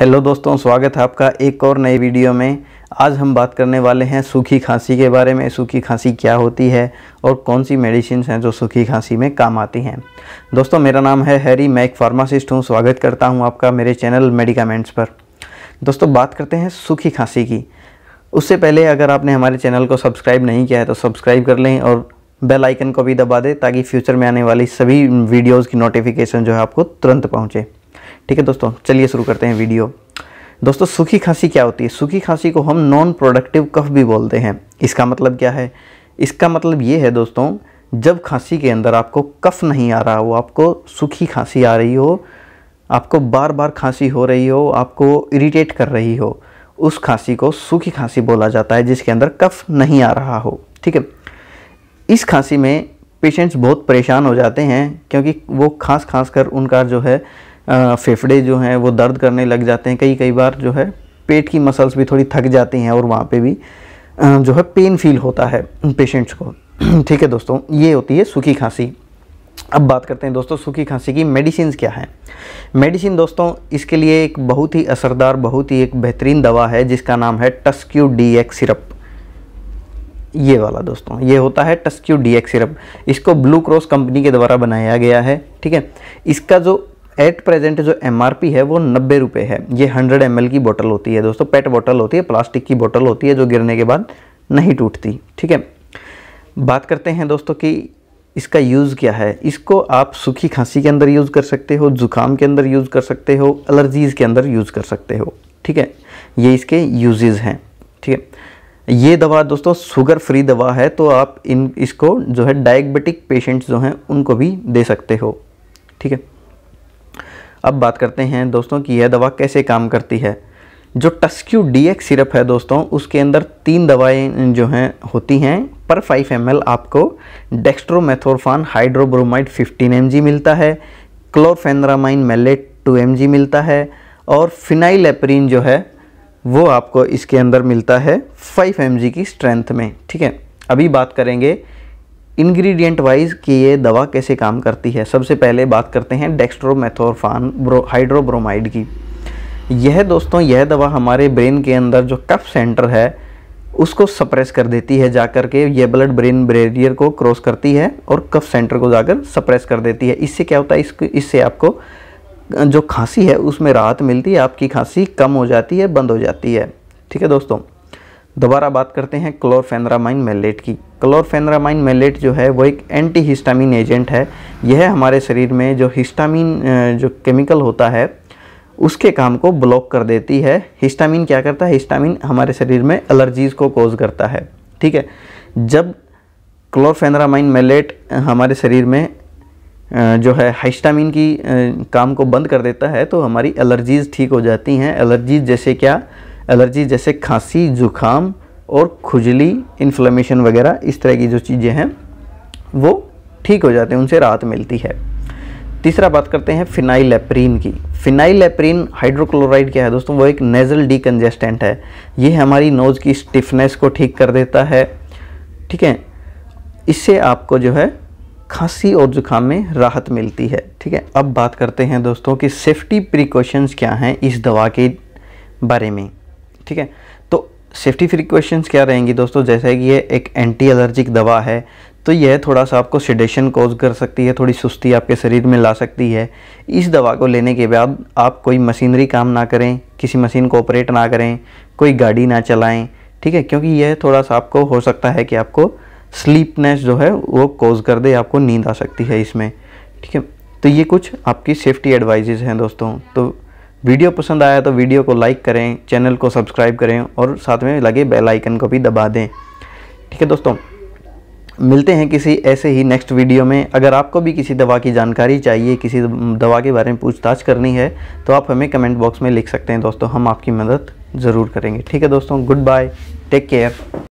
hello दोस्तों स्वागत है आपका एक और नई वीडियो में आज हम बात करने वाले हैं सूखी खांसी के बारे में सूखी खांसी क्या होती है और कौन सी मेडिसिन हैं जो सूखी खांसी में काम आती हैं दोस्तों मेरा नाम है हैरी मैं एक फार्मासिस्ट हूँ स्वागत करता हूँ आपका मेरे चैनल मेडिकामेंट्स पर दोस्तों बात करते हैं सूखी खांसी की उससे पहले अगर आपने हमारे चैनल को सब्सक्राइब नहीं किया है तो सब्सक्राइब कर लें और बेल आइकन को भी दबा दें ताकि फ्यूचर में आने वाली सभी वीडियोज़ की नोटिफिकेशन जो है आपको तुरंत पहुँचे ठीक है दोस्तों चलिए शुरू करते हैं वीडियो दोस्तों सूखी खांसी क्या होती है सूखी खांसी को हम नॉन प्रोडक्टिव कफ भी बोलते हैं इसका मतलब क्या है इसका मतलब ये है दोस्तों जब खांसी के अंदर आपको कफ नहीं आ रहा हो आपको सूखी खांसी आ रही हो आपको बार बार खांसी हो रही हो आपको इरिटेट कर रही हो उस खांसी को सूखी खांसी बोला जाता है जिसके अंदर कफ नहीं आ रहा हो ठीक है इस खांसी में पेशेंट्स बहुत परेशान हो जाते हैं क्योंकि वो खांस खांस कर उनका जो है फेफड़े जो हैं वो दर्द करने लग जाते हैं कई कई बार जो है पेट की मसल्स भी थोड़ी थक जाती हैं और वहाँ पे भी जो है पेन फील होता है पेशेंट्स को ठीक है दोस्तों ये होती है सूखी खांसी अब बात करते हैं दोस्तों सूखी खांसी की मेडिसिन क्या है मेडिसिन दोस्तों इसके लिए एक बहुत ही असरदार बहुत ही एक बेहतरीन दवा है जिसका नाम है टस्क्यू डी एक्स सिरप ये वाला दोस्तों ये होता है टस्क्यू डी एक्स सिरप इसको ब्लू क्रॉस कंपनी के द्वारा बनाया गया है ठीक है इसका जो एट प्रेजेंट जो एम है वो नब्बे रुपये है ये हंड्रेड एम की बोतल होती है दोस्तों पेट बोतल होती है प्लास्टिक की बोतल होती है जो गिरने के बाद नहीं टूटती ठीक है बात करते हैं दोस्तों कि इसका यूज़ क्या है इसको आप सूखी खांसी के अंदर यूज़ कर सकते हो ज़ुकाम के अंदर यूज़ कर सकते हो एलर्जीज़ के अंदर यूज़ कर सकते हो ठीक है ये इसके यूजेज़ हैं ठीक है ये दवा दोस्तों शुगर फ्री दवा है तो आप इन इसको जो है डायबिटिक पेशेंट्स जो हैं उनको भी दे सकते हो ठीक है अब बात करते हैं दोस्तों कि यह दवा कैसे काम करती है जो टस्क्यू डी एक्स सिरप है दोस्तों उसके अंदर तीन दवाएं जो हैं होती हैं पर 5 एम आपको डेक्स्ट्रोमेथोरफान हाइड्रोब्रोमाइड 15 एम मिलता है क्लोरफेंद्रामाइन मेलेट 2 एम मिलता है और फिनाइल एपरिन जो है वो आपको इसके अंदर मिलता है 5 एम की स्ट्रेंथ में ठीक है अभी बात करेंगे इंग्रेडिएंट वाइज कि ये दवा कैसे काम करती है सबसे पहले बात करते हैं डेक्स्ट्रोमेथोरफान ब्रो हाइड्रोब्रोमाइड की यह दोस्तों यह दवा हमारे ब्रेन के अंदर जो कफ सेंटर है उसको सप्रेस कर देती है जा कर के ये ब्लड ब्रेन बैरियर को क्रॉस करती है और कफ सेंटर को जाकर सप्रेस कर देती है इससे क्या होता है इसको इससे आपको जो खांसी है उसमें राहत मिलती है आपकी खांसी कम हो जाती है बंद हो जाती है ठीक है दोस्तों दोबारा बात करते हैं क्लोरफेनरामाइन मेलेट की क्लोरफेनरामाइन मेलेट जो है वो एक एंटी हिस्टामिन एजेंट है यह हमारे शरीर में जो हिस्टामिन जो केमिकल होता है उसके काम को ब्लॉक कर देती है हिस्टामिन क्या करता है हिस्टामिन हमारे शरीर में एलर्जीज़ को कोज करता है ठीक है जब क्लोरफेनरामाइन मेलेट हमारे शरीर में जो है हिस्टामिन की काम को बंद कर देता है तो हमारी एलर्जीज़ ठीक हो जाती हैं एलर्जीज जैसे क्या एलर्जी जैसे खांसी जुखाम और खुजली इन्फ्लेमेशन वगैरह इस तरह की जो चीज़ें हैं वो ठीक हो जाते हैं उनसे राहत मिलती है तीसरा बात करते हैं फिनाइलेप्रीन की फिनाइलेप्रीन हाइड्रोक्लोराइड क्या है दोस्तों वो एक नेज़ल डीकंजेस्टेंट है ये हमारी नोज़ की स्टिफनेस को ठीक कर देता है ठीक है इससे आपको जो है खांसी और ज़ुकाम में राहत मिलती है ठीक है अब बात करते हैं दोस्तों कि सेफ्टी प्रिकॉशंस क्या हैं इस दवा के बारे में ठीक है तो सेफ्टी प्रिकॉशंस क्या रहेंगी दोस्तों जैसे कि ये एक एंटी एलर्जिक दवा है तो यह थोड़ा सा आपको सिडेशन कोज कर सकती है थोड़ी सुस्ती आपके शरीर में ला सकती है इस दवा को लेने के बाद आप कोई मशीनरी काम ना करें किसी मशीन को ऑपरेट ना करें कोई गाड़ी ना चलाएं ठीक है क्योंकि यह थोड़ा सा आपको हो सकता है कि आपको स्लीपनेस जो है वो कोज कर दे आपको नींद आ सकती है इसमें ठीक है तो ये कुछ आपकी सेफ्टी एडवाइजेज़ हैं दोस्तों तो वीडियो पसंद आया तो वीडियो को लाइक करें चैनल को सब्सक्राइब करें और साथ में लगे बेल आइकन को भी दबा दें ठीक है दोस्तों मिलते हैं किसी ऐसे ही नेक्स्ट वीडियो में अगर आपको भी किसी दवा की जानकारी चाहिए किसी दवा के बारे में पूछताछ करनी है तो आप हमें कमेंट बॉक्स में लिख सकते हैं दोस्तों हम आपकी मदद ज़रूर करेंगे ठीक है दोस्तों गुड बाय टेक केयर